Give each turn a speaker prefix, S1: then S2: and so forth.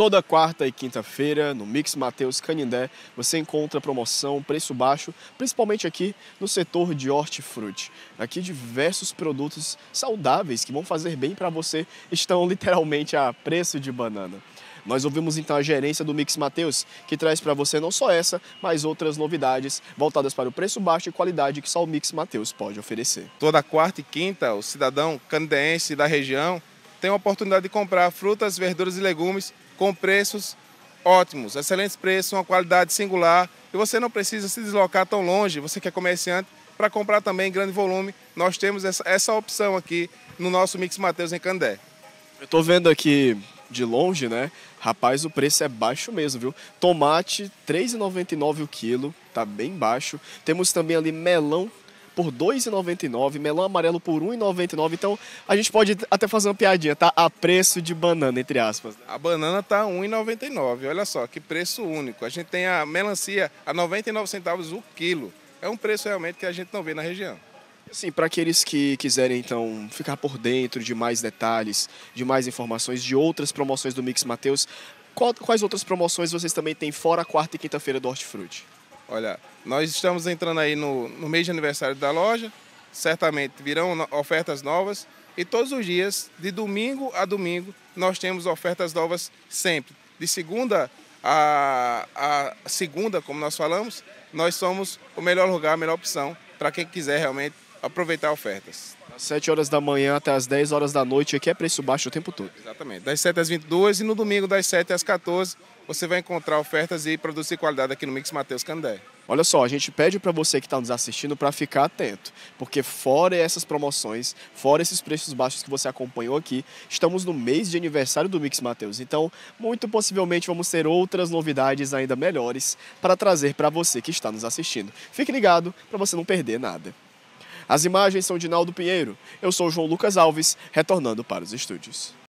S1: Toda quarta e quinta-feira, no Mix Mateus Canindé, você encontra promoção, preço baixo, principalmente aqui no setor de hortifruti. Aqui diversos produtos saudáveis que vão fazer bem para você estão literalmente a preço de banana. Nós ouvimos então a gerência do Mix Mateus, que traz para você não só essa, mas outras novidades voltadas para o preço baixo e qualidade que só o Mix Mateus pode oferecer. Toda quarta e quinta, o
S2: cidadão candeense da região tem a oportunidade de comprar frutas, verduras e legumes com preços ótimos, excelentes preços, uma qualidade singular e você não precisa se deslocar tão longe, você que é comerciante, para comprar também em grande volume. Nós temos essa, essa opção
S1: aqui no nosso Mix Mateus em Candé. Eu estou vendo aqui de longe, né? Rapaz, o preço é baixo mesmo, viu? Tomate, R$ 3,99 o quilo, tá bem baixo. Temos também ali melão, por R$ 2,99, melão amarelo por R$ 1,99. Então a gente pode até fazer uma piadinha, tá? A preço de banana, entre aspas. Né? A banana tá
S2: R$ 1,99. Olha só, que preço único. A gente tem a melancia a 99 centavos o quilo. É um preço realmente que a gente não vê na região.
S1: Sim, para aqueles que quiserem então ficar por dentro de mais detalhes, de mais informações, de outras promoções do Mix Mateus, quais outras promoções vocês também têm fora quarta e quinta-feira do Hortifruti? Olha, nós
S2: estamos entrando aí no, no mês de aniversário da loja, certamente virão ofertas novas e todos os dias, de domingo a domingo, nós temos ofertas novas sempre. De segunda a, a segunda, como nós falamos, nós somos o melhor lugar, a melhor opção para quem quiser realmente aproveitar ofertas.
S1: 7 horas da manhã até as 10 horas da noite, aqui é preço baixo o tempo todo.
S2: Exatamente, das 7 às 22 e no domingo das 7 às 14 você vai encontrar ofertas e produzir qualidade aqui no Mix Mateus Candé.
S1: Olha só, a gente pede para você que está nos assistindo para ficar atento, porque fora essas promoções, fora esses preços baixos que você acompanhou aqui, estamos no mês de aniversário do Mix Mateus. Então, muito possivelmente vamos ter outras novidades ainda melhores para trazer para você que está nos assistindo. Fique ligado para você não perder nada. As imagens são de Naldo Pinheiro. Eu sou João Lucas Alves, retornando para os estúdios.